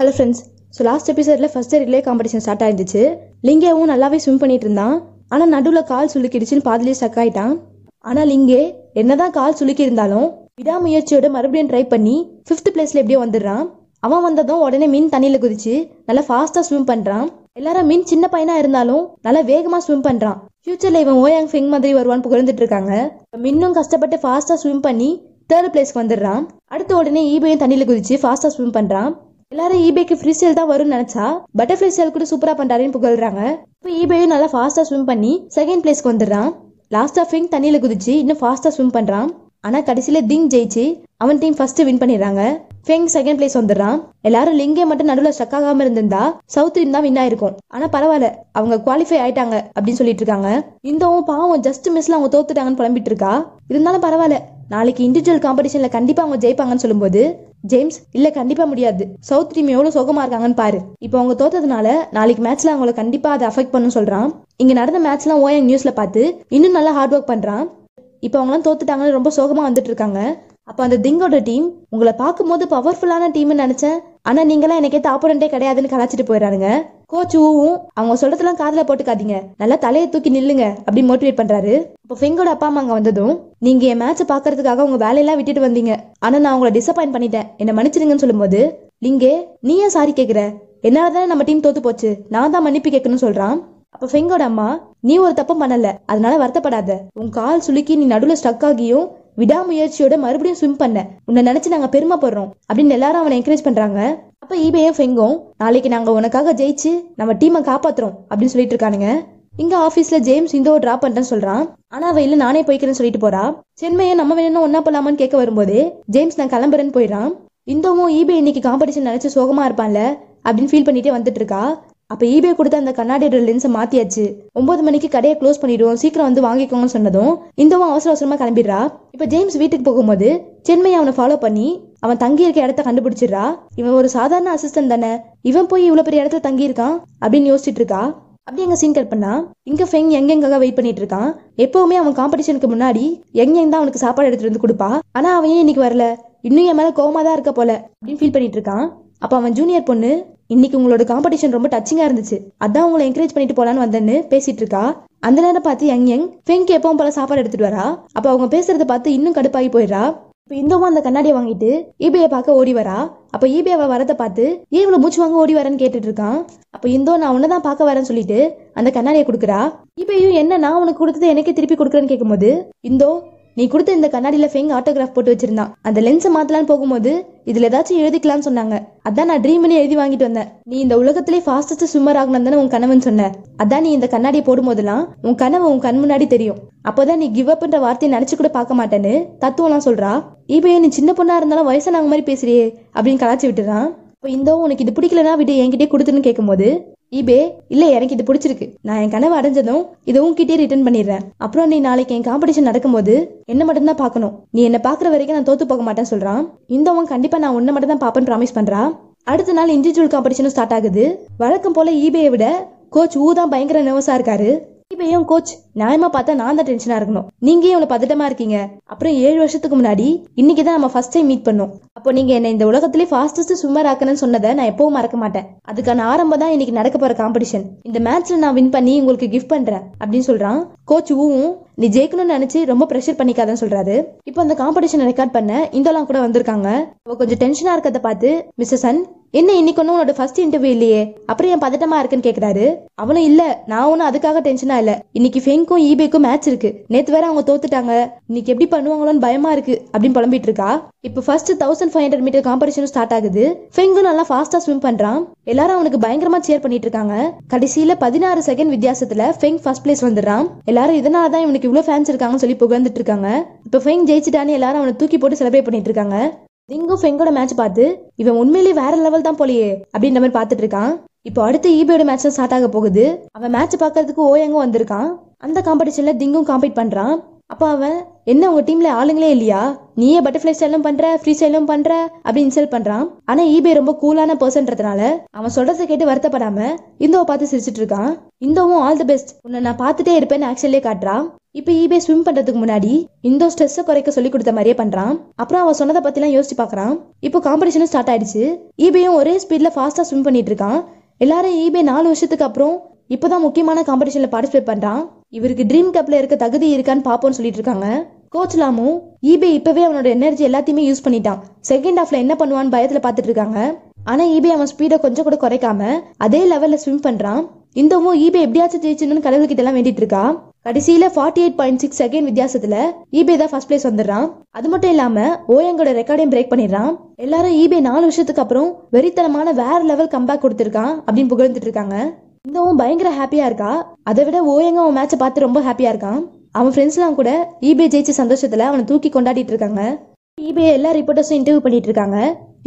hello friends so last எபிசோடில் first relay competition start ஆயிருந்துச்சு லிங்கேவும் நல்லாவே ஸ்விம் பண்ணிட்டு இருந்தான் ஆனால் நடுவில் கால் சுளுக்கிடுச்சுன்னு பாதிலே ஸ்டக் ஆயிட்டான் ஆனால் லிங்கே என்னதான் கால் சுளுக்கியிருந்தாலும் விடாமுயற்சியோட மறுபடியும் ட்ரை பண்ணி ஃபிஃப்த் பிளேஸில் எப்படியோ வந்துடுறான் அவன் வந்ததும் உடனே மீன் தண்ணியில் குதிச்சு நல்லா ஃபாஸ்ட்டாக ஸ்விம் பண்ணுறான் எல்லாரும் மீன் சின்ன பையனாக இருந்தாலும் நல்லா வேகமாக ஸ்விம் பண்ணுறான் ஃபியூச்சரில் இவன் ஓயாங் ஃபிங் மாதிரி வருவான்னு புகழ்ந்துட்டு இருக்காங்க மின்னும் கஷ்டப்பட்டு ஃபாஸ்ட்டாக ஸ்விம் பண்ணி தேர்ட் பிளேஸ்க்கு வந்துடுறான் அடுத்த உடனே ஈபையும் தண்ணியில் குதிச்சு ஃபாஸ்ட்டாக ஸ்விம் பண்ணுறான் எல்லாரும் ஈபேக்கு ஃப்ரீ ஸ்டைல் தான் வரும்னு நினைச்சா பட்டர்ஃப்ளை ஸ்டைல் கூட சூப்பரா பண்றாருன்னு புகழ்றாங்க இப்போ ஈபேயும் நல்லா ஃபாஸ்டா ஸ்விம் பண்ணி செகண்ட் பிளேஸ்க்கு வந்துடுறான் ஆஃப் ஃபிங் தண்ணியில குதிச்சு இன்னும் ஃபாஸ்டா ஸ்விம் பண்றான் ஆனா கடைசியில திங் ஜெயிச்சு அவன் டீம் ஃபர்ஸ்ட் வின் பண்ணிடுறாங்க ஃபெங் செகண்ட் பிளேஸ் வந்துடுறான் எல்லாரும் லிங்கே மட்டும் நடுவில் ஸ்டக் ஆகாம இருந்திருந்தா சவுத் டீம் தான் வின் ஆயிருக்கும் ஆனா பரவாயில்ல அவங்க குவாலிஃபை ஆயிட்டாங்க அப்படின்னு சொல்லிட்டு இருக்காங்க இந்தவும் பாவம் ஜஸ்ட் மிஸ்ல அவங்க தோத்துட்டாங்கன்னு புலம்பிட்டு இருக்கா இருந்தாலும் பரவாயில்ல நாளைக்கு இண்டிவிஜுவல் காம்படிஷன்ல கண்டிப்பா அவங்க ஜெயிப்பாங்கன்னு சொல்லும்போது ஜேம்ஸ் இல்ல கண்டிப்பா முடியாது சவுத் டீம் எவ்வளவு சோகமா இருக்காங்கன்னு பாரு இப்போ அவங்க தோத்ததுனால நாளைக்கு மேட்ச்ல அவங்கள கண்டிப்பா அதை அஃபெக்ட் பண்ண சொல்றான் இங்க நடந்த மேட்ச்லாம் ஓஎன் நியூஸ்ல பார்த்து இன்னும் நல்லா ஹார்ட் ஒர்க் பண்றான் இப்போ அவங்கலாம் தோத்துட்டாங்கன்னு ரொம்ப சோகமா வந்துட்டு இருக்காங்க அப்ப அந்த திங்கோட டீம் உங்களை பார்க்கும்போது பவர்ஃபுல்லான டீம்னு நினைச்சேன் ஆனா நீங்களாம் எனக்கேத்த ஆப்போனண்டே கிடையாதுன்னு கலாச்சிட்டு போயிடுறாருங்க கோச்சுவும் அவங்க சொல்றதெல்லாம் காதல போட்டுக்காதீங்க நல்லா தலையை தூக்கி நில்லுங்க அப்படின்னு மோட்டிவேட் பண்றாரு இப்போ ஃபெங்கோட அப்பா அம்மா அங்கே வந்ததும் நீங்கள் என் மேட்சை பார்க்கறதுக்காக உங்க வேலையெல்லாம் விட்டுட்டு வந்தீங்க ஆனால் நான் உங்களை டிசப்பாயிண்ட் பண்ணிட்டேன் என்னை மன்னிச்சிருங்கன்னு சொல்லும்போது லிங்கே நீ ஏன் சாரி கேட்குற என்னால தானே நம்ம டீம் தோத்து போச்சு நான் தான் மன்னிப்பு கேட்கணும்னு சொல்கிறான் அப்போ ஃபெங்கோட அம்மா நீ ஒரு தப்பும் பண்ணல அதனால வருத்தப்படாத உன் கால் சுலுக்கி நீ நடுவில் ஸ்டக் ஆகியும் விடாமுயற்சியோட மறுபடியும் ஸ்விம் பண்ண உன்னை நினைச்சு நாங்கள் பெருமைப்படுறோம் அப்படின்னு எல்லாரும் அவனை என்கரேஜ் பண்ணுறாங்க அப்போ ஈபேயும் e ஃபெங்கும் நாளைக்கு நாங்கள் உனக்காக ஜெயிச்சு நம்ம டீமை காப்பாத்துறோம் அப்படின்னு சொல்லிட்டு இருக்கானுங்க இங்க ஆபீஸ்ல ஜேம்ஸ் ஒரு டிராப் பண்ணிட்டேன்னு சொல்றான் ஆனா அவ இல்ல நானே போய்க்கிறேன்னு சொல்லிட்டு போறா சென்மையை நம்ம வேணும்னா ஒன்னா போலாமான்னு கேட்க வரும்போது ஜேம்ஸ் நான் கிளம்புறேன்னு போயிடறான் இந்தவும் ஈபே e இன்னைக்கு காம்படிஷன் நினைச்சு சோகமா இருப்பான்ல அப்படின்னு ஃபீல் பண்ணிட்டே வந்துட்டு இருக்கா அப்ப ஈபே e கொடுத்த அந்த கண்ணாடியோட லென்ஸை மாத்தியாச்சு ஒன்பது மணிக்கு கடையை க்ளோஸ் பண்ணிடுவோம் சீக்கிரம் வந்து வாங்கிக்கோங்கன்னு சொன்னதும் இந்தவும் அவசர அவசரமா கிளம்பிடுறா இப்ப ஜேம்ஸ் வீட்டுக்கு போகும்போது சென்மையை அவனை ஃபாலோ பண்ணி அவன் தங்கி இருக்க இடத்த கண்டுபிடிச்சிடுறா இவன் ஒரு சாதாரண அசிஸ்டன்ட் தானே இவன் போய் இவ்வளவு பெரிய இடத்துல தங்கி இருக்கான் அப்படின்னு யோசிச்சுட்டு இருக்கா அப்படி எங்க சீன் கட் பண்ணா இங்க ஃபெங் எங்கெங்காக வெயிட் பண்ணிட்டு இருக்கான் எப்பவுமே அவன் காம்படிஷனுக்கு முன்னாடி எங்க தான் அவனுக்கு சாப்பாடு எடுத்துட்டு வந்து கொடுப்பா ஆனா அவன் ஏன் இன்னைக்கு வரல இன்னும் என் மேல கோமா தான் இருக்க போல அப்படின்னு ஃபீல் பண்ணிட்டு இருக்கான் அப்ப அவன் ஜூனியர் பொண்ணு இன்னைக்கு உங்களோட காம்படிஷன் ரொம்ப டச்சிங்கா இருந்துச்சு அதான் உங்களை என்கரேஜ் பண்ணிட்டு போலான்னு வந்தேன்னு பேசிட்டு இருக்கா அந்த நேரம் பார்த்து எங் எங் ஃபெங்க் எப்பவும் போல சாப்பாடு எடுத்துட்டு வரா அப்ப அவங்க பேசுறத பார்த்து இன்னும் கடுப்பாகி போயிடுறா இப்போ இந்துவும் அந்த கண்ணாடியை வாங்கிட்டு ஈபியை பார்க்க ஓடி வரா அப்போ ஈபி அவள் வரதை பார்த்து ஏன் இவ்வளோ மூச்சு வாங்க ஓடி வரேன்னு கேட்டுட்டு இருக்கான் அப்போ இந்தோ நான் உன்னை தான் பார்க்க வரேன் சொல்லிட்டு அந்த கண்ணாடியை கொடுக்குறா ஈபையும் என்ன நான் உனக்கு கொடுத்தது எனக்கே திருப்பி கொடுக்குறேன்னு கேட்கும்போது இந்தோ நீ கொடுத்த இந்த கண்ணாடியில் ஃபெங் ஆட்டோகிராஃப் போட்டு வச்சிருந்தான் அந்த லென்ஸை மாற்றலான்னு போகும்போது இதில் ஏதாச்சும் எழுதிக்கலாம்னு சொன்னாங்க அதான் நான் ட்ரீம் பண்ணி எழுதி வாங்கிட்டு வந்தேன் நீ இந்த உலகத்திலே ஃபாஸ்டஸ்ட் ஸ்விம்மர் ஆகணும் தானே உன் கனவுன்னு சொன்ன அதான் நீ இந்த கண்ணாடியை போடும்போதெல்லாம் உன் கனவு உன் கண் முன்னாடி தெரியும் அப்போதான் நீ கிவ் அப்ன்ற வார்த்தையை நினச்சி கூட பார்க்க மாட்டேன்னு தத்துவம்லாம் சொல்கிறா இப்போ நீ சின்ன பொண்ணாக இருந்தாலும் வயசான மாதிரி பேசுறியே அப்படின்னு கலாச்சி விட்டுறான் இப்போ இந்த உனக்கு இது பிடிக்கலனா விட்டு என்கிட்டயே கொடுத்துன்னு கேட்கும்போது ஈபே இல்லை எனக்கு இது பிடிச்சிருக்கு நான் என் கனவு அடைஞ்சதும் இதை உன்கிட்டயே ரிட்டர்ன் பண்ணிடுறேன் அப்புறம் நீ நாளைக்கு என் காம்படிஷன் நடக்கும்போது என்ன மட்டும்தான் பார்க்கணும் நீ என்னை பார்க்குற வரைக்கும் நான் தோத்து போக மாட்டேன்னு சொல்கிறான் இந்தவன் கண்டிப்பாக நான் உன்னை மட்டும் தான் பார்ப்பேன்னு ப்ராமிஸ் பண்ணுறா அடுத்த நாள் இண்டிவிஜுவல் காம்படிஷனும் ஸ்டார்ட் ஆகுது வழக்கம் போல் ஈபேயை விட கோச் ஊ தான் பயங்கர நர்வஸா இருக்காரு இப்போ கோச் நியாயமா பார்த்தா நான் தான் டென்ஷனா இருக்கணும் நீங்க இவ்வளவு பதட்டமா இருக்கீங்க அப்புறம் ஏழு வருஷத்துக்கு முன்னாடி இன்னைக்கு தான் நம்ம ஃபர்ஸ்ட் டைம் மீட் பண்ணோம் அப்போ நீங்க என்ன இந்த உலகத்திலே ஃபாஸ்டஸ்ட் ஸ்விம்மர் ஆக்கணும்னு சொன்னதை நான் எப்பவும் மறக்க மாட்டேன் அதுக்கான ஆரம்பம் தான் இன்னைக்கு நடக்க போற காம்படிஷன் இந்த மேட்ச்ல நான் வின் பண்ணி உங்களுக்கு கிஃப்ட் பண்றேன் அப்படின்னு சொல்றான் கோச் ஊவும் நீ ஜெயிக்கணும்னு நினைச்சு ரொம்ப ப்ரெஷர் பண்ணிக்காதன்னு சொல்றாரு இப்போ அந்த காம்படிஷன் ரெக்கார்ட் பண்ண இந்தோலாம் கூட வந்திருக்காங்க அவ கொஞ்சம் டென்ஷனா இருக்கிறத பார்த்து மிஸ் சன் என்ன இன்னைக்கு ஒன்றும் உன்னோட ஃபர்ஸ்ட் இன்டர்வியூ இல்லையே அப்புறம் என் பதட்டமா இருக்குன்னு கேட்குறாரு அவனும் இல்ல நான் ஒன்றும் அதுக்காக டென்ஷனா இல்ல இன்னைக்கு ஃபெங்க்கும் ஈபேக்கும் e மேட்ச் இருக்கு நேத்து வேற அவங்க தோத்துட்டாங்க இன்னைக்கு எப்படி பண்ணுவாங்களோன்னு பயமா இருக்கு அப்படின்னு புலம்பிட்டு இருக்கா இப்போ first thousand five hundred meter competition start ஆகுது ஃபெங்கும் நல்லா ஃபாஸ்டா ஸ்விம் பண்றான் எல்லாரும் அவனுக்கு பயங்கரமா சேர் பண்ணிட்டு இருக்காங்க கடைசியில பதினாறு செகண்ட் வித்தியாசத்துல ஃபெங் ஃபர்ஸ்ட் பிளேஸ் வந்துடுறான் எல்லாரும் இதனாலதான் தான் இவனுக்கு அவனுக்கு இவ்வளோ ஃபேன்ஸ் இருக்காங்கன்னு சொல்லி புகழ்ந்துட்டு இருக்காங்க இப்போ ஃபெங் ஜெயிச்சிட்டானே எல்லாரும் அவனை தூக்கி போட்டு செலிப்ரேட் பண்ணிட்டு இருக்காங்க லிங்கும் ஃபெங்கோட மேட்ச் பார்த்து இவன் உண்மையிலேயே வேற லெவல் தான் போலயே அப்படின்ற மாதிரி பார்த்துட்டு இருக்கான் இப்போ அடுத்து ஈபியோட e மேட்ச் தான் ஸ்டார்ட் ஆக போகுது அவன் மேட்ச் பார்க்கறதுக்கு ஓயங்கும் வந்திருக்கான் அந்த காம்படிஷன்ல திங்கும் காம்பீட் பண்றான் அப்போ அவன் என்ன உங்க டீம்ல ஆளுங்களே இல்லையா நீயே பட்டர்ஃப்ளை ஸ்டைலும் பண்ற ஃப்ரீ ஸ்டைலும் பண்ற அப்படி இன்சல்ட் பண்றான் ஆனா ஈபே ரொம்ப கூலான பர்சன்றதுனால அவன் சொல்றத கேட்டு வருத்தப்படாம இந்தோவை பார்த்து சிரிச்சிட்டு இருக்கான் இந்தோவும் ஆல் தி பெஸ்ட் உன்னை நான் பார்த்துட்டே இருப்பேன்னு ஆக்சுவலே காட்டுறான் இப்போ ஈபே ஸ்விம் பண்றதுக்கு முன்னாடி இந்தோ ஸ்ட்ரெஸ்ஸை குறைக்க சொல்லி கொடுத்த மாதிரியே பண்றான் அப்புறம் அவன் சொன்னதை பத்திலாம் யோசிச்சு பாக்குறான் இப்போ காம்படிஷனும் ஸ்டார்ட் ஆயிடுச்சு ஈபேயும் ஒரே ஸ்பீட்ல ஃபாஸ்டா ஸ்விம் பண்ணிட்டு இருக்கான் எல்லாரும் ஈபே நாலு வருஷத்துக்கு அப்புறம் இப்போதான் முக்கியமான காம்படிஷன்ல பார்ட்டிசிபேட் பண்றான் இவருக்கு ட்ரீம் கப்ல இருக்க தகுதி இருக்கான்னு பாப்போம்னு சொல்லிட்டு இருக்காங்க கோச்லாமும் ஈபே e இப்பவே அவனோட எனர்ஜி எல்லாத்தையுமே யூஸ் பண்ணிட்டான் செகண்ட் ஹாஃப்ல என்ன பண்ணுவான்னு பயத்துல பாத்துட்டு இருக்காங்க ஆனா ஈபே e அவன் ஸ்பீடை கொஞ்சம் கூட குறைக்காம அதே லெவல்ல ஸ்விம் பண்றான் இந்தமும் ஈபே e எப்படியாச்சும் ஜெயிச்சணும்னு கிட்ட எல்லாம் வேண்டிட்டு இருக்கா கடைசியில forty eight point six second வித்தியாசத்துல ஈபே தான் ஃபர்ஸ்ட் பிளேஸ் வந்துடுறான் அது மட்டும் இல்லாம ஓயங்கோட ரெக்கார்டையும் பிரேக் பண்ணிடுறான் எல்லாரும் ஈபே நாலு வருஷத்துக்கு அப்புறம் வெறித்தனமான வேற லெவல் கம்பேக் கொடுத்துருக்கான் அப்படின்னு புகழ்ந்துட்டு இருக்காங்க இந்தவும் பயங்கர ஹாப்பியா இருக்கா அதை விட ஓயங்க அவன் மேட்சை பார்த்து ரொம்ப ஹாப்பியா இருக்கான் அவன் ஃப்ரெண்ட்ஸ்லாம் கூட ஈபே e ஜெயிச்ச சந்தோஷத்தில் அவனை தூக்கி கொண்டாடிட்டு இருக்காங்க ஈபே e எல்லா ரிப்போர்ட்டர்ஸும் இன்டர்வியூ பண்ணிட்டு இருக்காங்க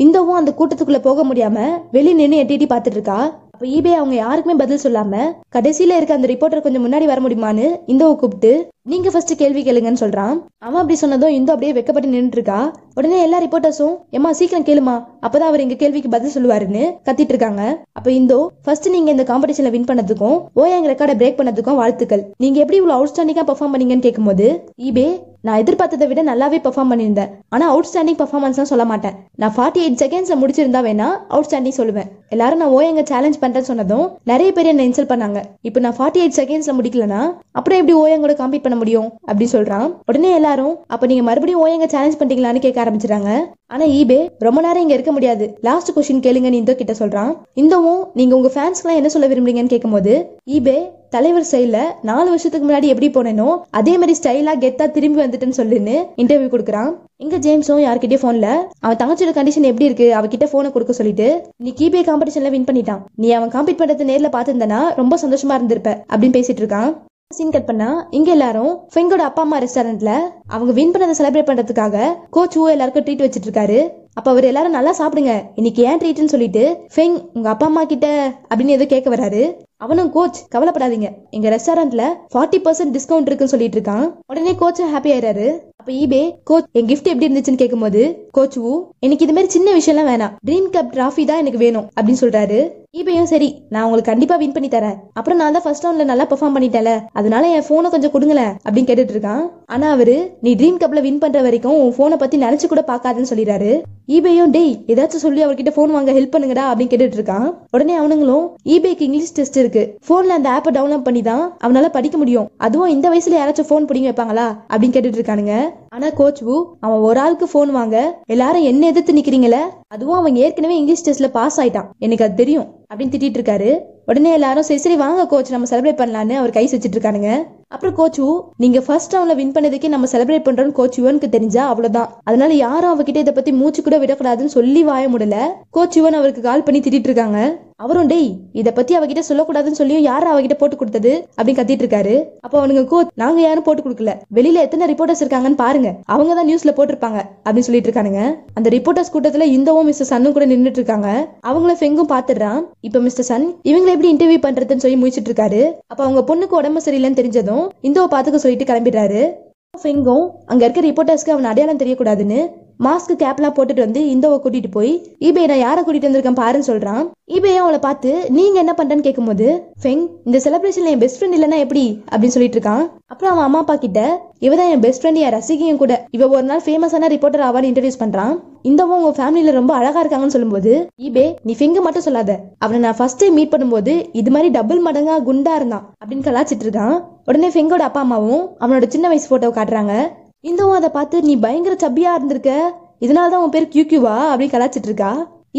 இந்தவும் அந்த கூட்டத்துக்குள்ளே போக முடியாமல் வெளியே நின்று எட்டி எட்டி பார்த்துட்டு இருக்கா அப்போ ஈபே e அவங்க யாருக்குமே பதில் சொல்லாமல் கடைசியில் இருக்க அந்த ரிப்போர்ட்டர் கொஞ்சம் முன்னாடி வர முடியுமான்னு இந்தோ கூப்பிட்டு நீங்கள் ஃபர்ஸ்ட் கேள்வி கேளுங்கன்னு சொல்கிறான் அவன் அப்படி சொன்னதும் இந்தோ அப்படியே வெக்கப்பட்டு இருக்கா உடனே எல்லா ரிப்போர்ட்டர்ஸும் எம்மா சீக்கிரம் கேளுமா அப்பதான் அவர் எங்க கேள்விக்கு பதில் சொல்லுவாருன்னு கத்திட்டு இருக்காங்க அப்ப இந்தோ ஃபர்ஸ்ட் நீங்க இந்த காம்படிஷன்ல வின் பண்ணதுக்கும் ஓ எங்க ரெக்கார்டை பிரேக் பண்ணதுக்கும் வாழ்த்துக்கள் நீங்க எப்படி இவ்வளவு அவுட்ஸ்டாண்டிங்கா பெர்ஃபார்ம் பண்ணீங்கன்னு கேட்கும்போது ஈபே e நான் எதிர்பார்த்ததை விட நல்லாவே பெர்ஃபார்ம் பண்ணியிருந்தேன் ஆனால் அவுட் ஸ்டாண்டிங் பெர்ஃபார்மன்ஸ்லாம் சொல்ல மாட்டேன் நான் ஃபார்ட்டி எயிட் செகண்ட்ஸ் முடிச்சிருந்தா வேணா ஸ்டாண்டிங் சொல்லுவேன் எல்லாரும் நான் ஓ எங்க சேலஞ்ச் பண்ணுறேன்னு சொன்னதும் நிறைய பேர் என்ன இன்சல் பண்ணாங்க இப்போ நான் ஃபார்ட்டி எயிட் செகண்ட்ஸில் முடிக்கலனா அப்புறம் எப்படி ஓயங்கோட காம்பீட் பண்ண முடியும் அப்படின்னு சொல்கிறான் உடனே எல்லாரும் அப்போ நீங்கள் மறுபடியும் ஓயங்க சேலஞ்ச் பண்ணிட்டீங்களான்னு கேட்க ஆரம்பிச்சிட்டாங்க ஆனா ஈபே ரொம்ப நேரம் இங்க இருக்க முடியாது லாஸ்ட் கொஸ்டின் கேளுங்க நீ இந்த கிட்ட சொல்றான் இந்தவும் நீங்க உங்க ஃபேன்ஸ்க்குலாம் என்ன சொல்ல விரும்புறீங்கன்னு கேட்கும்போது ஈபே தலைவர் ஸ்டைல நாலு வருஷத்துக்கு முன்னாடி எப்படி போனேனோ அதே மாதிரி ஸ்டைலா கெத்தா திரும்பி வந்துட்டேன்னு சொல்லுன்னு இன்டர்வியூ கொடுக்குறான் இங்க ஜேம்ஸும் யார்கிட்டயும் போன்ல அவன் தங்கச்சியோட கண்டிஷன் எப்படி இருக்கு அவகிட்ட போனை கொடுக்க சொல்லிட்டு நீ கீபே காம்படிஷன்ல வின் பண்ணிட்டான் நீ அவன் காம்பீட் பண்றது நேர்ல பாத்திருந்தனா ரொம்ப சந்தோஷமா இருந்திருப்ப அப்படின்னு பேசிட்டு இருக்கான் சீன் கட் பண்ணா இங்க எல்லாரும் ஃபெங்கோட அப்பா அம்மா ரெஸ்டாரண்ட்ல அவங்க வின் பண்ணதை செலிப்ரேட் பண்றதுக்காக கோச் ஊ எல்லாருக்கும் ட்ரீட் வச்சிட்டு இருக்காரு அப்ப அவர் எல்லாரும் நல்லா சாப்பிடுங்க இன்னைக்கு ஏன் ட்ரீட்னு சொல்லிட்டு ஃபெங் உங்க அப்பா அம்மா கிட்ட அப்படின்னு ஏதோ கேட்க வராரு அவனும் கோச் கவலைப்படாதீங்க எங்க ரெஸ்டாரண்ட்ல ஃபார்ட்டி பர்சன்ட் டிஸ்கவுண்ட் இருக்குன்னு சொல்லிட்டு இருக்கான் உடனே கோச்சும் ஹாப்பி ஆயிடுறாரு அப்ப ஈபே கோச் என் கிஃப்ட் எப்படி இருந்துச்சுன்னு கேட்கும்போது கோச் ஊ எனக்கு இது மாதிரி சின்ன விஷயம்லாம் வேணாம் ட்ரீம் கப் டிராஃபி தான் எனக்கு வேணும் அப்படின்னு சொல்றாரு இப்பயும் சரி நான் உங்களுக்கு கண்டிப்பா வின் பண்ணி தரேன் அப்புறம் நான் தான் ஃபர்ஸ்ட் ரவுண்ட்ல நல்லா பெர்ஃபார்ம் பண்ணிட்டேல அதனால என் போனை கொஞ்சம் கொடுங்களேன் அப்படின்னு கேட்டுட்டு இருக்கான் ஆனா அவரு நீ ட்ரீம் கப்ல வின் பண்ற வரைக்கும் உன் போனை பத்தி நினைச்சு கூட பாக்காதுன்னு சொல்லிடுறாரு ஈபேயும் டேய் ஏதாச்சும் சொல்லி அவர்கிட்ட போன் வாங்க ஹெல்ப் பண்ணுங்கடா அப்படின்னு கேட்டுட்டு இருக்கான் உடனே அவனுங்களும் ஈபேக்கு இங்கிலீஷ் டெஸ்ட் இருக்கு போன்ல அந்த ஆப்பை டவுன்லோட் பண்ணி தான் அவனால படிக்க முடியும் அதுவும் இந்த வயசுல யாராச்சும் போன் பிடிங்க வைப்பாங்களா அப்படின்னு கேட்டுட்டு இருக்கானுங்க ஆனா கோச் அவன் ஒரு ஆளுக்கு போன் வாங்க எல்லாரும் என்ன எதிர்த்து நிக்கிறீங்களே அதுவும் அவன் ஏற்கனவே இங்கிலீஷ் டெஸ்ட்ல பாஸ் ஆயிட்டான் எனக்கு அது தெரியும் அப்படின்னு திட்டிட்டு இருக்காரு உடனே எல்லாரும் சரி சரி வாங்க கோச் நம்ம செலிப்ரேட் பண்ணலான்னு அவர் கை வச்சுட்டு இருக்கானுங்க அப்புறம் கோச்சு நீங்க ஃபர்ஸ்ட் ரவுண்ட்ல வின் பண்ணதுக்கே நம்ம செலிப்ரேட் பண்றோம் கோச் யுவனுக்கு தெரிஞ்சா அவ்வளவுதான் அதனால யாரும் அவகிட்ட இதை பத்தி மூச்சு கூட விடக்கூடாதுன்னு சொல்லி வாய முடியல கோச் யுவன் அவருக்கு கால் பண்ணி திட்டிட்டு இருக்காங்க அவரும் டேய் இதை பத்தி அவகிட்ட சொல்லக்கூடாதுன்னு சொல்லியும் யாரும் அவகிட்ட போட்டு கொடுத்தது அப்படின்னு கத்திட்டு இருக்காரு அப்போ அவனுங்க கோ நாங்க யாரும் போட்டு கொடுக்கல வெளியில எத்தனை ரிப்போர்ட்டர்ஸ் இருக்காங்கன்னு பாருங்க அவங்க தான் நியூஸ்ல போட்டிருப்பாங்க அப்படின்னு சொல்லிட்டு இருக்கானுங்க அந்த ரிப்போர்ட்டர்ஸ் கூட்டத்துல இந்தவும் மிஸ்டர் சன்னும் கூட நின்றுட்டு இருக்காங்க அவங்கள ஃபெங்கும் பாத்துடுறான் இப்ப மிஸ்டர் சன் இவங்களை எப்படி இன்டர்வியூ பண்றதுன்னு சொல்லி முடிச்சிட்டு இருக்காரு அப்ப அவங்க பொண்ணுக்கு உடம்பு சரியில்லைன்னு தெரிஞ்சதும் இந்தோ பாத்துக்க சொல்லிட்டு கிளம்பிடுறாரு ஃபிங்கும் அங்க இருக்க ரிப்போர்ட்டர்ஸ்க்கு அவன் அடையாளம் தெரியக்கூடாதுன்னு மாஸ்க் கேப்லாம் போட்டுட்டு வந்து இந்தோவை கூட்டிட்டு போய் ஈபே நான் யாரை கூட்டிட்டு வந்திருக்கேன் பாருன்னு சொல்றான் ஈபேயும் அவளை பார்த்து நீங்க என்ன பண்றேன்னு கேட்கும்போது ஃபெங் இந்த செலிப்ரேஷன்ல என் பெஸ்ட் ஃப்ரெண்ட் இல்லைன்னா எப்படி அப்படின்னு சொல்லிட்டு இருக்கான் அப்புறம் அவன் அம்மா அப்பா கிட்ட இவ தான் என் பெஸ்ட் ஃப்ரெண்ட் என் ரசிகையும் கூட இவ ஒரு நாள் ஃபேமஸான ரிப்போர்ட்டர் ஆவான்னு இன்ட்ரடியூஸ் பண்றான் இந்தவும் உங்க ஃபேமிலியில ரொம்ப அழகா இருக்காங்கன்னு சொல்லும்போது ஈபே நீ ஃபிங்க மட்டும் சொல்லாத அவனை நான் ஃபர்ஸ்ட் டைம் மீட் பண்ணும்போது இது மாதிரி டபுள் மடங்கா குண்டா இருந்தான் அப்படின்னு கலாச்சிட்டு இருக்கான் உடனே ஃபெங்கோட அப்பா அம்மாவும் அவனோட சின்ன வயசு போட்டோ காட்டுறாங்க இந்தவும் அதை பார்த்து நீ பயங்கர சப்பியா இருந்திருக்க இதனால தான் உன் பேர் கியூ கியூவா அப்படின்னு கலாச்சிட்டு இருக்கா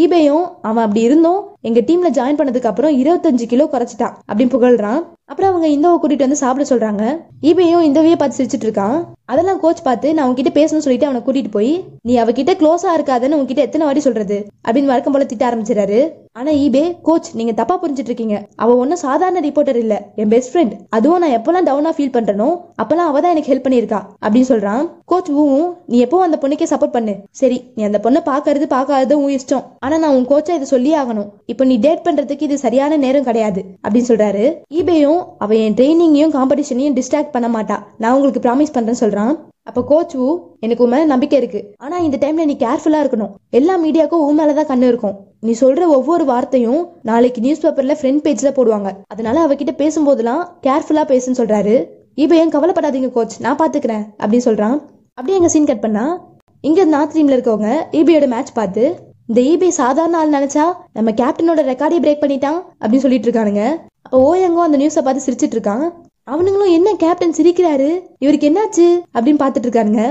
ஈபேயும் அவன் அப்படி இருந்தோம் எங்க டீம்ல ஜாயின் பண்ணதுக்கு அப்புறம் இருபத்தஞ்சு கிலோ குறைச்சிட்டான் அப்படின்னு புகழ்றான் அப்புறம் அவங்க இந்தோவை கூட்டிட்டு வந்து சாப்பிட சொல்றாங்க ஈபையும் இந்தவையே பார்த்து சிரிச்சிட்டு இருக்கான் அதெல்லாம் கோச் பார்த்து நான் உங்ககிட்ட பேசணும்னு சொல்லிட்டு அவனை கூட்டிட்டு போய் நீ அவகிட்ட க்ளோஸா இருக்காதுன்னு உங்ககிட்ட எத்தனை வாடி சொல்றது அப்படின்னு வழக்கம் போல திட்ட ஆரம்பிச்சிடாரு ஆனா ஈபே கோச் நீங்க தப்பா புரிஞ்சிட்டு இருக்கீங்க அவ ஒன்னும் சாதாரண ரிப்போர்ட்டர் இல்ல என் பெஸ்ட் ஃப்ரெண்ட் அதுவும் நான் எப்பெல்லாம் டவுனா ஃபீல் பண்றனோ அப்பெல்லாம் அவ தான் எனக்கு ஹெல்ப் பண்ணியிருக்கா அப்படின்னு சொல்றான் கோச் ஊ நீ எப்பவும் அந்த பொண்ணுக்கே சப்போர்ட் பண்ணு சரி நீ அந்த பொண்ணை பாக்குறது பாக்காதது உன் இஷ்டம் ஆனா நான் உன் கோச்சா இதை சொல்லி ஆகணும் இப்போ நீ டேட் பண்றதுக்கு இது சரியான நேரம் கிடையாது அப்படின்னு சொல்றாரு ஈபேயும் அவ என் ட்ரைனிங்கையும் காம்படிஷனையும் டிஸ்ட்ராக்ட் பண்ண மாட்டா நான் உங்களுக்கு ப்ராமிஸ் பண்றேன்னு சொல்றான் அப்போ கோச் ஊ எனக்கு உன் மேல நம்பிக்கை இருக்கு ஆனா இந்த டைம்ல நீ கேர்ஃபுல்லா இருக்கணும் எல்லா மீடியாக்கும் உன் மேலதான் கண்ணு இருக்கும் நீ சொல்ற ஒவ்வொரு வார்த்தையும் நாளைக்கு நியூஸ் பேப்பர்ல ஃப்ரண்ட் பேஜ்ல போடுவாங்க அதனால அவகிட்ட பேசும்போதெல்லாம் கேர்ஃபுல்லா பேசுன்னு சொல்றாரு இப்ப ஏன் கவலைப்படாதீங்க கோச் நான் பாத்துக்கிறேன் அப்படின்னு சொல்றான் அப்படியே எங்க சீன் கட் பண்ணா இங்க நார்த் டீம்ல இருக்கவங்க இபியோட மேட்ச் பார்த்து இந்த ஈபே e சாதாரண ஆள் நினைச்சா நம்ம கேப்டனோட ரெக்கார்டே பிரேக் பண்ணிட்டான் அப்படின்னு சொல்லிட்டு இருக்கானுங்க ஓயங்கோ அந்த நியூஸை பார்த்து சிரிச்சிட்டு இருக்கான் அவனுங்களும் என்ன கேப்டன் சிரிக்கிறாரு இவருக்கு என்னாச்சு அப்படின்னு பார்த்துட்டு இருக்காருங்க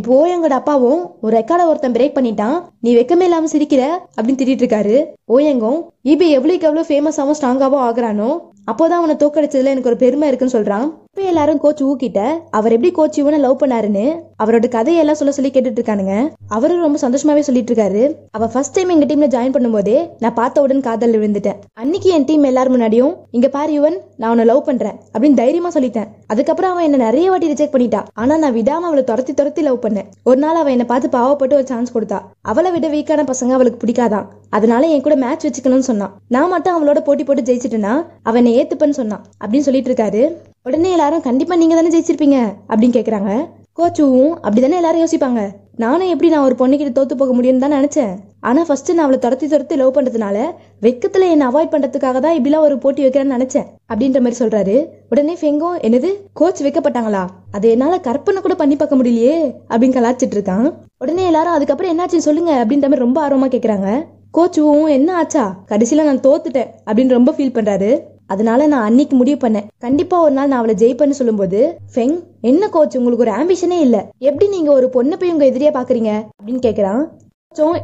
இப்போ ஓயங்கோட அப்பாவும் ஒரு ரெக்கார்டை ஒருத்தன் பிரேக் பண்ணிட்டான் நீ வெக்கமே இல்லாமல் சிரிக்கிற அப்படின்னு திட்டிட்டு இருக்காரு ஓயங்கும் இபி e எவ்வளோக்கு எவ்வளோ ஃபேமஸாகவும் ஸ்ட்ராங்காகவும் ஆகுறானோ அப்போதான் அவனை தோக்கடிச்சதுல எனக்கு ஒரு பெருமை இருக்குன்னு சொல்கிறான் இப்போ எல்லாரும் கோச் ஊக்கிட்ட அவர் எப்படி கோச் இவனை லவ் பண்ணாருன்னு அவரோட கதையெல்லாம் சொல்ல சொல்லி கேட்டுட்டு இருக்கானுங்க அவரும் ரொம்ப சந்தோஷமாவே சொல்லிட்டு இருக்காரு அவ ஃபர்ஸ்ட் டைம் எங்க டீம்ல ஜாயின் பண்ணும்போதே நான் பார்த்த உடன் காதல் விழுந்துட்டேன் அன்னைக்கு என் டீம் எல்லாரும் முன்னாடியும் இங்க பாரு யுவன் நான் உன்னை லவ் பண்றேன் அப்படின்னு தைரியமா சொல்லிட்டேன் அதுக்கப்புறம் அவன் என்ன நிறைய வாட்டி ரிஜெக்ட் பண்ணிட்டா ஆனா நான் விடாம அவளை துரத்தி துரத்தி லவ் பண்ணேன் ஒரு நாள் அவன் என்ன பார்த்து பாவப்பட்டு ஒரு சான்ஸ் கொடுத்தா அவளை விட வீக்கான பசங்க அவளுக்கு பிடிக்காதான் அதனால என் கூட மேட்ச் வச்சுக்கணும்னு சொன்னான் நான் மட்டும் அவளோட போட்டி போட்டு ஜெயிச்சிட்டேன்னா அவனை ஏத்துப்பன்னு சொன்னான் அப்படின்னு சொல்லிட்டு இருக்காரு உடனே எல்லாரும் கண்டிப்பா நீங்க தானே ஜெயிச்சிருப்பீங்க அப்படின்னு கேக்குறாங்க கோச்சுவும் அப்படிதானே எல்லாரும் யோசிப்பாங்க நானும் எப்படி நான் ஒரு பொண்ணுக்கிட்ட தோத்து போக முடியும்னு தான் நினச்சேன் ஆனால் ஃபர்ஸ்ட் நான் அவளை துரத்தி துரத்தி லவ் பண்ணுறதுனால வெக்கத்தில் என்னை அவாய்ட் பண்ணுறதுக்காக தான் இப்படிலாம் ஒரு போட்டி வைக்கிறேன்னு நினச்சேன் அப்படின்ற மாதிரி சொல்கிறாரு உடனே ஃபெங்கோ என்னது கோச் வைக்கப்பட்டாங்களா அது என்னால் கற்பனை கூட பண்ணி பார்க்க முடியலையே அப்படின்னு கலாச்சிட்டு இருக்கான் உடனே எல்லாரும் அதுக்கப்புறம் என்னாச்சுன்னு சொல்லுங்க அப்படின்ற மாதிரி ரொம்ப ஆர்வமாக கேட்குறாங்க கோச்சுவும் என்ன ஆச்சா கடைசியில நான் தோத்துட்டேன் அப்படின்னு ரொம்ப ஃபீல் பண்ணுறாரு அதனால நான் அன்னைக்கு முடிவு பண்ணேன் கண்டிப்பா ஒரு நாள் நான் அவளை ஜெயிப்பேன்னு சொல்லும்போது ஃபெங் என்ன கோச் உங்களுக்கு ஒரு ஆம்பிஷனே இல்ல எப்படி நீங்க ஒரு பொண்ணை போய் உங்க எதிரியா பாக்குறீங்க அப்படின்னு கேக்குறான்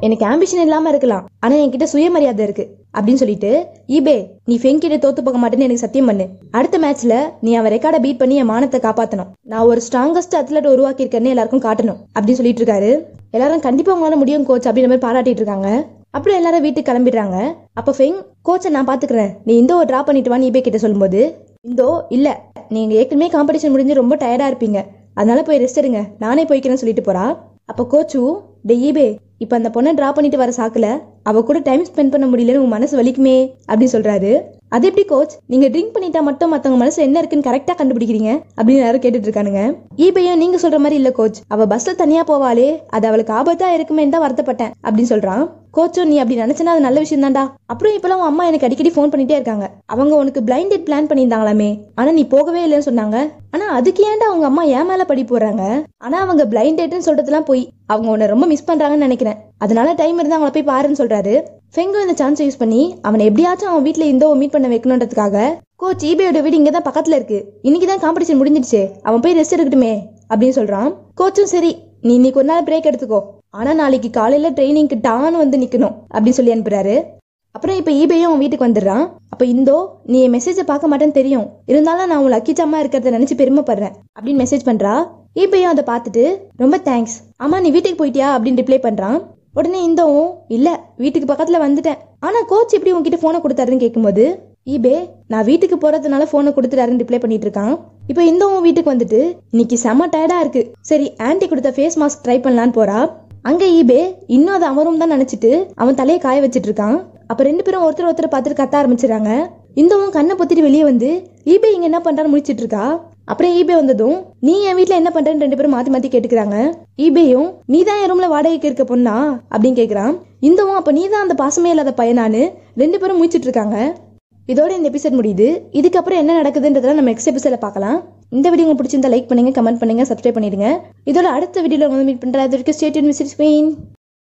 எனக்கு ஆம்பிஷன் இல்லாம இருக்கலாம் ஆனா என்கிட்ட சுயமரியாதை இருக்கு அப்படின்னு சொல்லிட்டு ஈபே நீ ஃபெங் கிட்ட தோத்து போக மாட்டேன்னு எனக்கு சத்தியம் பண்ணு அடுத்த மேட்ச்ல நீ அவன் ரெக்கார்டை பீட் பண்ணி என் மானத்தை காப்பாத்தணும் நான் ஒரு ஸ்ட்ராங்கஸ்ட் அத்லட் உருவாக்கிருக்கேன்னு எல்லாருக்கும் காட்டணும் அப்படின்னு சொல்லிட்டு இருக்காரு எல்லாரும் கண்டிப்பா உங்களால முடியும் கோச் அப்படின்ற மாதிரி பாராட்டிட்டு இருக்காங்க அப்புறம் எல்லாரும் வீட்டுக்கு கிளம்பிடுறாங்க அப்போ ஃபெங் கோச்சை நான் பார்த்துக்கிறேன் நீ ஒரு ட்ரா பண்ணிட்டு வா போய் கிட்ட சொல்லும்போது இந்தோ இல்லை நீங்கள் ஏற்கனவே காம்படிஷன் முடிஞ்சு ரொம்ப டயர்டாக இருப்பீங்க அதனால போய் ரெஸ்ட் எடுங்க நானே போய்க்கிறேன்னு சொல்லிட்டு போறா அப்போ கோச்சு டே ஈபே இப்போ அந்த பொண்ணை ட்ரா பண்ணிட்டு வர சாக்கில் அவ கூட டைம் ஸ்பெண்ட் பண்ண முடியலன்னு உன் மனசு வலிக்குமே அப்படின்னு சொல்றாரு அது எப்படி கோச் நீங்க ட்ரிங்க் பண்ணிட்டா மட்டும் மத்தவங்க மனசுல என்ன இருக்குன்னு கரெக்டா கண்டுபிடிக்கிறீங்க அப்படின்னு யாரும் கேட்டுட்டு இருக்கானுங்க ஈபையும் நீங்க சொல்ற மாதிரி இல்ல கோச் அவ பஸ்ல தனியா போவாளே அது அவளுக்கு ஆபத்தா இருக்குமே தான் வருத்தப்பட்டேன் அப்படின்னு சொல்றான் கோச்சோ நீ அப்படி நினைச்சனா அது நல்ல விஷயம் தான்டா அப்புறம் இப்பெல்லாம் அம்மா எனக்கு அடிக்கடி ஃபோன் பண்ணிட்டே இருக்காங்க அவங்க உனக்கு பிளைண்ட் டேட் பிளான் பண்ணியிருந்தாங்களாமே ஆனா நீ போகவே இல்லைன்னு சொன்னாங்க ஆனா அதுக்கு ஏன்டா அவங்க அம்மா ஏன் மேல படி போடுறாங்க ஆனா அவங்க பிளைண்ட் டேட்னு சொல்றதுலாம் போய் அவங்க உன்னை ரொம்ப மிஸ் பண்ணுறாங்கன்னு நினைக்கிறேன் அதனால டைம் இருந்தால் அவங்கள போய் பாருன்னு சொல்றாரு ஃபெங்கு இந்த சான்ஸ் யூஸ் பண்ணி அவனை எப்படியாச்சும் அவன் வீட்டில் இருந்தோ மீட் பண்ண வைக்கணுன்றதுக்காக கோச் ஈபேயோட வீடு இங்கே தான் பக்கத்தில் இருக்கு இன்னைக்கு தான் காம்படிஷன் முடிஞ்சிடுச்சு அவன் போய் ரெஸ்ட் எடுக்கட்டுமே அப்படின்னு சொல்கிறான் கோச்சும் சரி நீ இன்னைக்கு ஒரு நாள் பிரேக் எடுத்துக்கோ ஆனால் நாளைக்கு காலையில் ட்ரைனிங்க்கு டான் வந்து நிற்கணும் அப்படின்னு சொல்லி அனுப்புறாரு அப்புறம் இப்போ ஈபேயும் அவன் வீட்டுக்கு வந்துடுறான் அப்போ இந்தோ நீ என் மெசேஜை பார்க்க மாட்டேன்னு தெரியும் இருந்தாலும் நான் உங்களுக்கு அக்கிச்சாமா இருக்கிறத நினச்சி பெருமைப்படுறேன் அப்படின்னு மெசேஜ் பண்ணுறா இப்பயும் அதை பார்த்துட்டு ரொம்ப தேங்க்ஸ் அம்மா நீ வீட்டுக்கு போயிட்டியா அப்படின்னு ரிப்ளை பண்றான் உடனே இந்தவும் இல்ல வீட்டுக்கு பக்கத்துல வந்துட்டேன் ஆனா கோச் எப்படி உங்ககிட்ட போனை கொடுத்தாருன்னு கேட்கும்போது ஈபே நான் வீட்டுக்கு போறதுனால போனை கொடுத்துட்டாருன்னு ரிப்ளை பண்ணிட்டு இருக்கான் இப்போ இந்தவும் வீட்டுக்கு வந்துட்டு இன்னைக்கு செம டயர்டா இருக்கு சரி ஆன்டி கொடுத்த ஃபேஸ் மாஸ்க் ட்ரை பண்ணலான்னு போறா அங்க ஈபே இன்னும் அதை அவரும் தான் நினைச்சிட்டு அவன் தலையை காய வச்சிட்டு இருக்கான் அப்ப ரெண்டு பேரும் ஒருத்தர் ஒருத்தர் பார்த்துட்டு கத்த ஆரம்பிச்சிடறாங்க இந்தவும் கண்ணை பொத்திட்டு வெளியே வந்து ஈபே இங்க என்ன பண்றான்னு முடிச்சிட்டு இருக்கா அப்புறம் ஈபே வந்ததும் நீ என் வீட்டில் என்ன பண்ணுறேன்னு ரெண்டு பேரும் மாற்றி மாற்றி கேட்டுக்கிறாங்க ஈபேயும் நீ தான் என் ரூமில் வாடகைக்கு இருக்க பொண்ணா அப்படின்னு கேட்குறான் இந்தவும் அப்போ நீ தான் அந்த பாசமே இல்லாத பையனான்னு ரெண்டு பேரும் முடிச்சிட்டு இருக்காங்க இதோட இந்த எபிசோட் முடியுது இதுக்கப்புறம் என்ன நடக்குதுன்றதெல்லாம் நம்ம நெக்ஸ்ட் எபிசோட பார்க்கலாம் இந்த வீடியோ உங்களுக்கு பிடிச்சிருந்தா லைக் பண்ணுங்க கமெண்ட் பண்ணுங்க சப்ஸ்கிரைப் பண்ணிடுங்க இதோட அடுத்த வீடியோவில் வந்து மீட் பண்ணுறது வரைக்கும் ஸ்டேட் மிஸ் குயின்